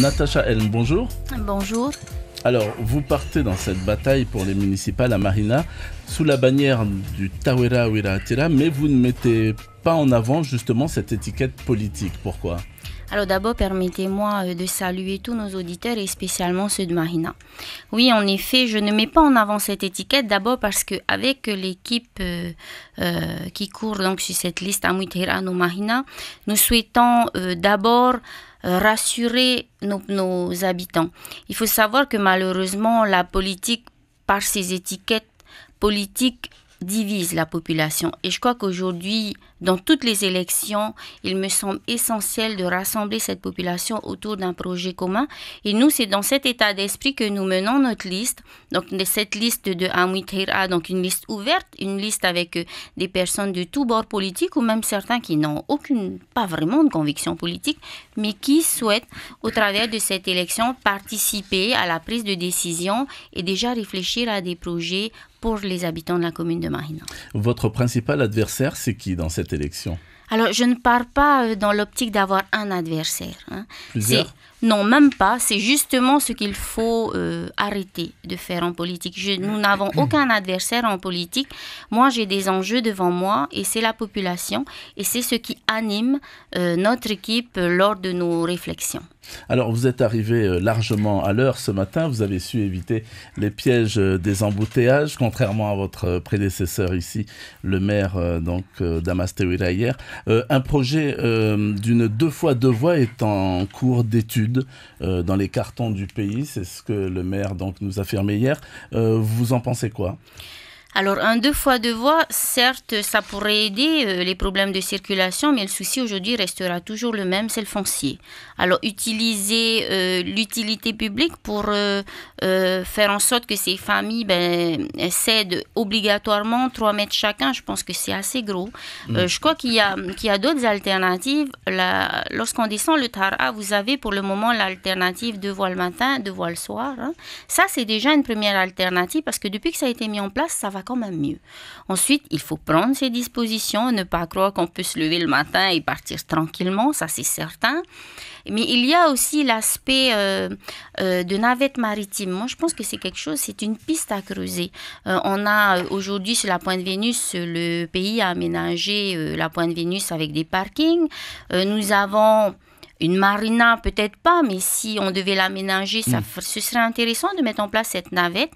Natacha Elm, bonjour. Bonjour. Alors, vous partez dans cette bataille pour les municipales à Marina sous la bannière du Tawera Atira, mais vous ne mettez pas en avant justement cette étiquette politique. Pourquoi alors d'abord, permettez-moi euh, de saluer tous nos auditeurs et spécialement ceux de Marina. Oui, en effet, je ne mets pas en avant cette étiquette d'abord parce que avec l'équipe euh, euh, qui court donc sur cette liste à no Marina, nous souhaitons d'abord rassurer nos, nos habitants. Il faut savoir que malheureusement, la politique, par ses étiquettes politiques, divise la population. Et je crois qu'aujourd'hui, dans toutes les élections, il me semble essentiel de rassembler cette population autour d'un projet commun. Et nous, c'est dans cet état d'esprit que nous menons notre liste. Donc, cette liste de a donc une liste ouverte, une liste avec euh, des personnes de tous bords politiques ou même certains qui n'ont aucune, pas vraiment de conviction politique, mais qui souhaitent, au travers de cette élection, participer à la prise de décision et déjà réfléchir à des projets pour les habitants de la commune de Marina. Votre principal adversaire, c'est qui dans cette alors, je ne pars pas euh, dans l'optique d'avoir un adversaire. Hein. non, même pas. C'est justement ce qu'il faut euh, arrêter de faire en politique. nous n'avons aucun adversaire en politique. Moi, j'ai des enjeux devant moi et c'est la population et c'est ce qui anime euh, notre équipe lors de nos réflexions. Alors, vous êtes arrivé euh, largement à l'heure ce matin. Vous avez su éviter les pièges euh, des embouteillages, contrairement à votre euh, prédécesseur ici, le maire donc d'Amastéouira hier. un projet d'une deux fois deux voies est en cours d'étude dans les cartons du pays. C'est ce que le maire donc nous a affirmé hier. vous en pensez quoi alors un deux fois deux voies, certes, ça pourrait aider euh, les problèmes de circulation, mais le souci aujourd'hui restera toujours le même, c'est le foncier. Alors utiliser euh, l'utilité publique pour euh, faire en sorte que ces familles ben, cèdent obligatoirement trois mètres chacun, je pense que c'est assez gros. Mm. je crois qu'il y a, d'autres alternatives. lorsqu'on descend le Tara, vous avez pour le moment l'alternative deux voies le matin, deux voies le soir. Hein. Ça, c'est déjà une première alternative parce que depuis que ça a été mis en place, ça va quand même mieux. Ensuite, il faut prendre ses dispositions, ne pas croire qu'on peut se lever le matin et partir tranquillement, ça c'est certain. Mais il y a aussi l'aspect euh, euh, de navette maritime. Moi, je pense que c'est quelque chose, c'est une piste à creuser. Euh, on a aujourd'hui sur la pointe Vénus, le pays a aménagé la pointe Vénus avec des parkings. nous avons une marina, peut-être pas, mais si on devait l'aménager, ça, mm. ce serait intéressant de mettre en place cette navette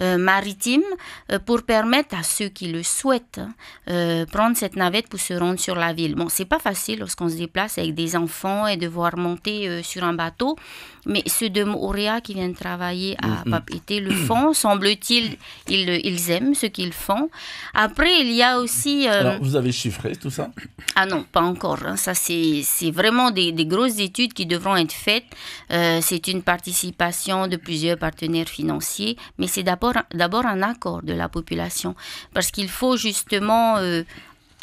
euh, maritime euh, pour permettre à ceux qui le souhaitent hein, euh, prendre cette navette pour se rendre sur la ville. Bon, c'est pas facile lorsqu'on se déplace avec des enfants et devoir monter sur un bateau. Mais ceux de Mouria qui viennent travailler à mm-hmm. Papité le font, semble-t-il, ils, ils, aiment ce qu'ils font. Après, il y a aussi... Euh, Alors, vous avez chiffré tout ça Ah non, pas encore. Hein. Ça, c'est vraiment des, grosses études qui devront être faites. Euh, c'est une participation de plusieurs partenaires financiers, mais c'est d'abord un accord de la population. Parce qu'il faut justement... Euh,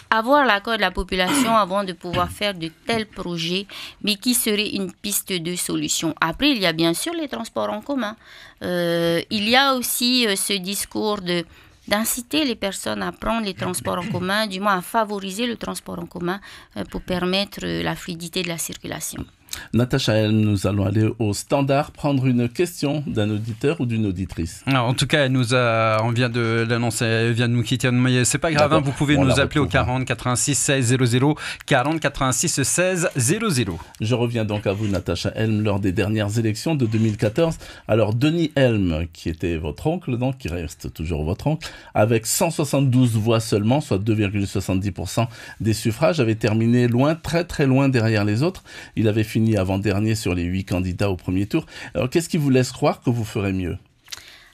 avoir l'accord de la population avant de pouvoir faire de tels projets, mais qui serait une piste de solution. Après, il y a bien sûr les transports en commun. Euh, il y a aussi euh, ce discours de d'inciter les personnes à prendre les transports en commun, du moins à favoriser le transport en commun euh, pour permettre la fluidité de la circulation. Natacha, nous allons aller au standard prendre une question d'un auditeur ou d'une auditrice. en tout cas, elle nous a, on vient de l'annoncer, elle vient de nous quitter. Mais c'est pas grave, hein, vous pouvez nous appeler au 40 86 16 00, 40 86 16 00. Je reviens donc à vous, Natacha Helm, lors des dernières élections de 2014. Alors, Denis Helm, qui était votre oncle, donc qui reste toujours votre oncle, avec 172 voix seulement, soit 2,70% des suffrages, avait terminé loin, très très loin derrière les autres. Il avait fini avant-dernier sur les huit candidats au premier tour. Alors qu'est-ce qui vous laisse croire que vous ferez mieux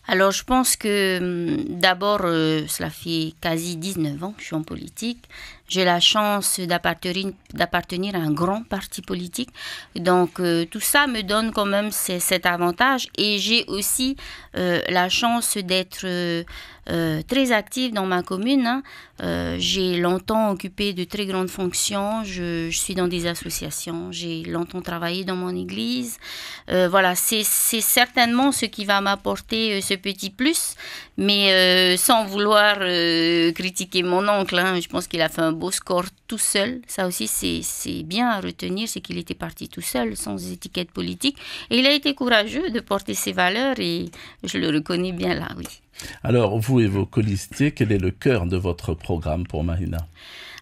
alors je pense que hum, d'abord, euh, cela fait quasi 19 ans que je suis en politique. J'ai la chance d'appartenir à un grand parti politique. Donc euh, tout ça me donne quand même cet avantage. Et j'ai aussi euh, la chance d'être euh, très active dans ma commune. Hein. Euh, j'ai longtemps occupé de très grandes fonctions. Je, suis dans des associations. J'ai longtemps travaillé dans mon église. Euh, voilà, c'est certainement ce qui va m'apporter ce petit plus, mais sans vouloir critiquer mon oncle. Hein, je pense qu'il a fait un beau score tout seul. Ça aussi, c'est bien à retenir, c'est qu'il était parti tout seul, sans étiquette politique. Et il a été courageux de porter ses valeurs et je le reconnais bien là, oui. Alors, vous et vos colistiers, quel est le cœur de votre programme pour Marina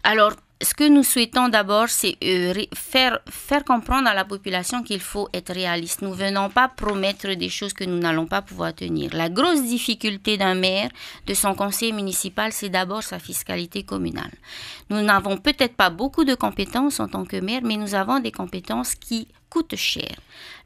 Alors, ce que nous souhaitons d'abord, c'est euh, faire, comprendre à la population qu'il faut être réaliste. Nous ne venons pas promettre des choses que nous n'allons pas pouvoir tenir. La grosse difficulté d'un maire, de son conseil municipal, c'est d'abord sa fiscalité communale. Nous n'avons peut-être pas beaucoup de compétences en tant que maire, mais nous avons des compétences qui coûtent cher.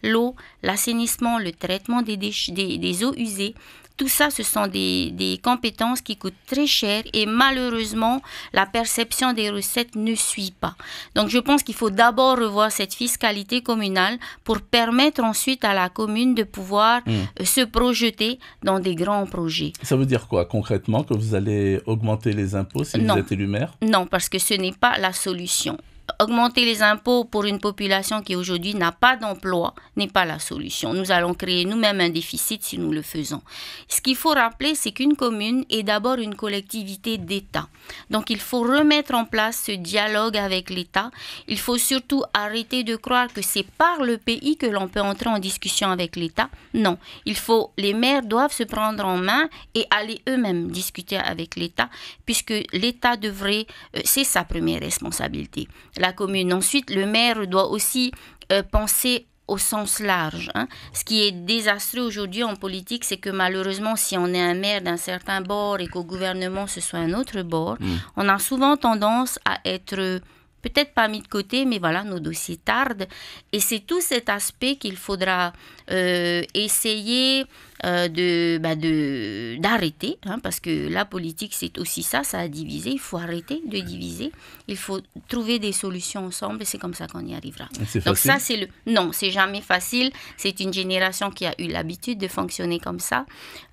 L'eau, l'assainissement, le traitement des eaux usées, tout ça, ce sont des, compétences qui coûtent très cher et malheureusement, la perception des recettes ne suit pas. Donc je pense qu'il faut d'abord revoir cette fiscalité communale pour permettre ensuite à la commune de pouvoir hmm. euh, se projeter dans des grands projets. Ça veut dire quoi concrètement Que vous allez augmenter les impôts si vous êtes élu maire Non, parce que ce n'est pas la solution augmenter les impôts pour une population qui aujourd'hui n'a pas d'emploi n'est pas la solution. Nous allons créer nous-mêmes un déficit si nous le faisons. Ce qu'il faut rappeler, c'est qu'une commune est d'abord une collectivité d'État. Donc il faut remettre en place ce dialogue avec l'État. Il faut surtout arrêter de croire que c'est par le pays que l'on peut entrer en discussion avec l'État. Non, il faut les maires doivent se prendre en main et aller eux-mêmes discuter avec l'État puisque l'État devrait euh, c'est sa première responsabilité la commune. Ensuite, le maire doit aussi euh, penser au sens large. Hein. Ce qui est désastreux aujourd'hui en politique, c'est que malheureusement, si on est un maire d'un certain bord et qu'au gouvernement ce soit un autre bord, mm. on a souvent tendance à être euh, peut-être pas mis de côté, mais voilà, nos dossiers tardent. Et c'est tout cet aspect qu'il faudra euh, essayer euh, de, bah de, d'arrêter, hein, parce que la politique, c'est aussi ça, ça a divisé. Il faut arrêter de diviser. Il faut trouver des solutions ensemble et c'est comme ça qu'on y arrivera. Donc ça, c'est le... Non, c'est jamais facile. C'est une génération qui a eu l'habitude de fonctionner comme ça.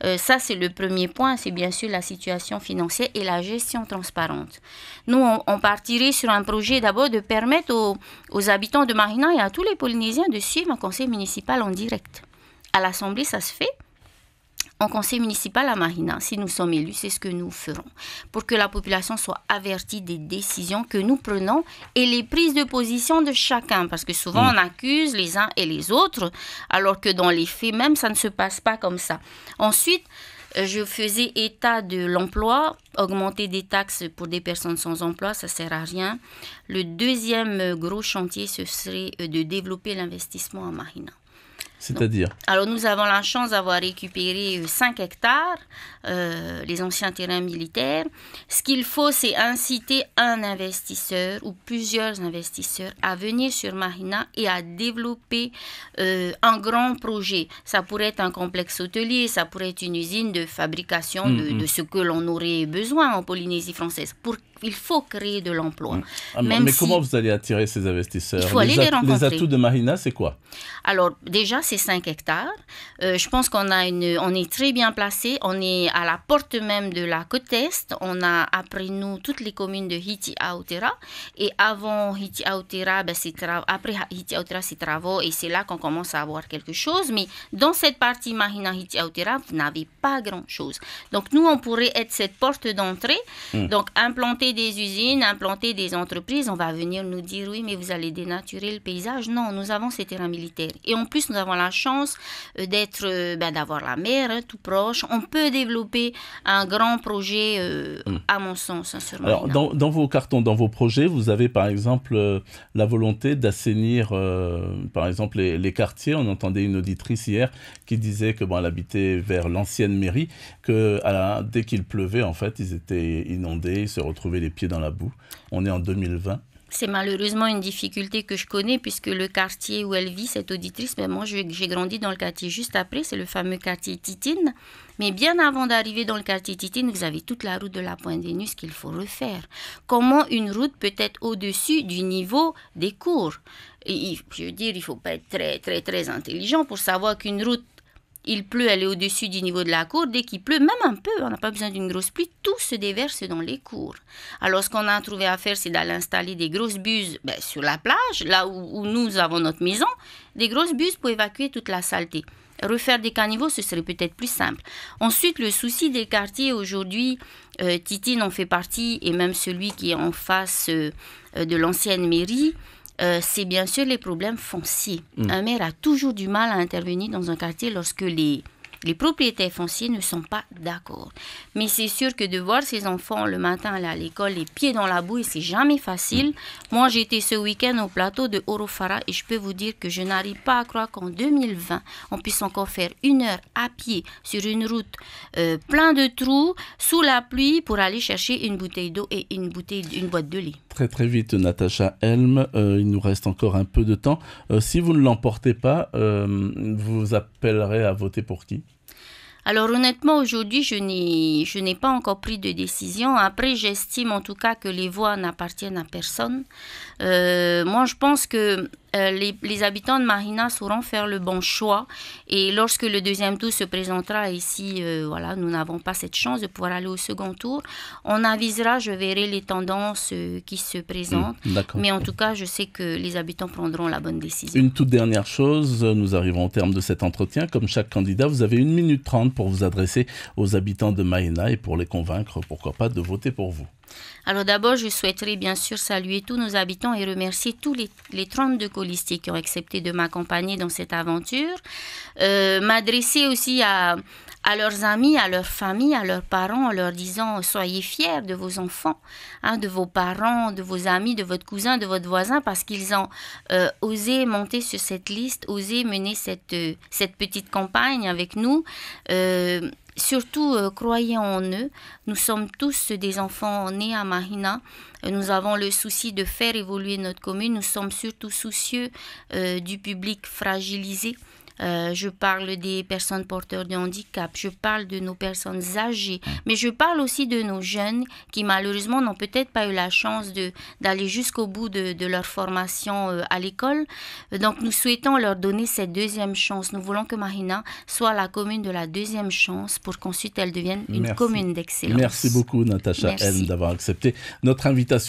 Euh, ça, c'est le premier point. C'est bien sûr la situation financière et la gestion transparente. Nous, on, partirait sur un projet d'abord de permettre aux, aux habitants de Marina et à tous les Polynésiens de suivre un conseil municipal en direct à l'Assemblée, ça se fait. En conseil municipal à Marina, si nous sommes élus, c'est ce que nous ferons pour que la population soit avertie des décisions que nous prenons et les prises de position de chacun. Parce que souvent, on mm. accuse les uns et les autres, alors que dans les faits même, ça ne se passe pas comme ça. Ensuite, euh, je faisais état de l'emploi, augmenter des taxes pour des personnes sans emploi, ça ne sert à rien. Le deuxième euh, gros chantier, ce serait euh, de développer l'investissement à Marina. C'est-à-dire Alors nous avons la chance d'avoir récupéré 5 hectares, euh, les anciens terrains militaires. Ce qu'il faut, c'est inciter un investisseur ou plusieurs investisseurs à venir sur Marina et à développer euh, un grand projet. Ça pourrait être un complexe hôtelier, ça pourrait être une usine de fabrication de, mm-hmm. ce que l'on aurait besoin en Polynésie française. Pour il faut créer de l'emploi. Mm. Ah, mais comment vous allez attirer ces investisseurs il faut aller les, rencontrer. les atouts de Marina, c'est quoi Alors déjà, c'est 5 hectares. Euh, je pense qu'on a une, on est très bien placé. On est à la porte même de la côte est. On a après nous toutes les communes de Hiti Aotera. Et avant Hiti Aotera, ben, après Hiti Aotera, c'est travaux. Et c'est là qu'on commence à avoir quelque chose. Mais dans cette partie Mahina Hiti Aotera, vous n'avez pas grand chose. Donc nous, on pourrait être cette porte d'entrée. Hmm. Donc implanter des usines, implanter des entreprises. On va venir nous dire oui, mais vous allez dénaturer le paysage. Non, nous avons ces terrains militaires. Et en plus, nous avons la chance euh, d'être, euh, ben, d'avoir la mer hein, tout proche, on peut développer un grand projet, euh, hum. à mon sens. Hein, dans, vos cartons, dans vos projets, vous avez par exemple la volonté d'assainir, par exemple, les, quartiers. On entendait une auditrice hier qui disait que bon, elle habitait vers l'ancienne mairie, que ah, dès qu'il pleuvait, en fait, ils étaient inondés, ils se retrouvaient les pieds dans la boue. On est en 2020. C'est malheureusement une difficulté que je connais puisque le quartier où elle vit, cette auditrice, mais ben, moi j'ai grandi dans le quartier juste après, c'est le fameux quartier Titine. Mais bien avant d'arriver dans le quartier Titine, vous avez toute la route de la Pointe Vénus qu'il faut refaire. Comment une route peut être au-dessus du niveau des cours et, Je veux dire, il faut pas être très très très intelligent pour savoir qu'une route il pleut, elle est au-dessus du niveau de la cour. Dès qu'il pleut, même un peu, on n'a pas besoin d'une grosse pluie, tout se déverse dans les cours. Alors, ce qu'on a trouvé à faire, c'est d'aller installer des grosses buses ben, sur la plage, là où, nous avons notre maison, des grosses buses pour évacuer toute la saleté. Refaire des caniveaux, ce serait peut-être plus simple. Ensuite, le souci des quartiers aujourd'hui, euh, Titine en fait partie, et même celui qui est en face euh, euh, de l'ancienne mairie, euh, c'est bien sûr les problèmes fonciers. Mm. Un maire a toujours du mal à intervenir dans un quartier lorsque les, les propriétaires fonciers ne sont pas d'accord. Mais c'est sûr que de voir ses enfants le matin aller à l'école, les pieds dans la boue, c'est jamais facile. Mm. Moi, j'étais ce week-end au plateau de Orofara et je peux vous dire que je n'arrive pas à croire qu'en 2020, on puisse encore faire une heure à pied sur une route pleine euh, plein de trous, sous la pluie, pour aller chercher une bouteille d'eau et une, bouteille, une boîte de lait très très vite, Natacha Helm. Euh, il nous reste encore un peu de temps. Euh, si vous ne l'emportez pas, euh, vous appellerez à voter pour qui alors honnêtement, aujourd'hui, je n'ai, je n'ai pas encore pris de décision. Après, j'estime en tout cas que les voix n'appartiennent à personne. moi, je pense que euh, les, habitants de Marina sauront faire le bon choix. Et lorsque le deuxième tour se présentera, ici, euh, voilà, nous n'avons pas cette chance de pouvoir aller au second tour, on avisera, je verrai les tendances euh, qui se présentent. Mm, Mais en tout cas, je sais que les habitants prendront la bonne décision. Une toute dernière chose, nous arrivons au terme de cet entretien. Comme chaque candidat, vous avez une minute trente pour vous adresser aux habitants de Marina et pour les convaincre, pourquoi pas, de voter pour vous. Alors d'abord, je souhaiterais bien sûr saluer tous nos habitants et remercier tous les, 32 colistiers qui ont accepté de m'accompagner dans cette aventure. Euh, m'adresser aussi à, leurs amis, à leurs familles, à leurs parents, en leur disant soyez fiers de vos enfants, hein, de vos parents, de vos amis, de votre cousin, de votre voisin, parce qu'ils ont euh, osé monter sur cette liste, osé mener cette, euh, petite campagne avec nous. Surtout, croyons euh, croyez en eux. Nous sommes tous des enfants nés à Mahina. Euh, nous avons le souci de faire évoluer notre commune. Nous sommes surtout soucieux euh, du public fragilisé euh, je parle des personnes porteurs de handicap, je parle de nos personnes âgées, mais je parle aussi de nos jeunes qui malheureusement n'ont peut-être pas eu la chance d'aller jusqu'au bout de, leur formation euh, à l'école. Euh, donc nous souhaitons leur donner cette deuxième chance. Nous voulons que Marina soit la commune de la deuxième chance pour qu'ensuite elle devienne une commune d'excellence. Merci beaucoup Natacha d'avoir accepté notre invitation.